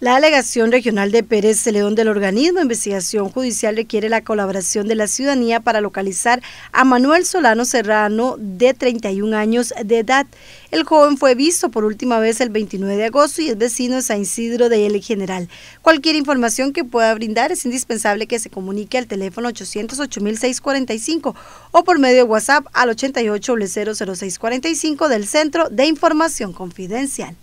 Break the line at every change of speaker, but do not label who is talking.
La alegación regional de Pérez Celedón del organismo de investigación judicial requiere la colaboración de la ciudadanía para localizar a Manuel Solano Serrano, de 31 años de edad. El joven fue visto por última vez el 29 de agosto y es vecino de San Isidro de El General. Cualquier información que pueda brindar es indispensable que se comunique al teléfono 808-645 o por medio de WhatsApp al 88 00645 del Centro de Información Confidencial.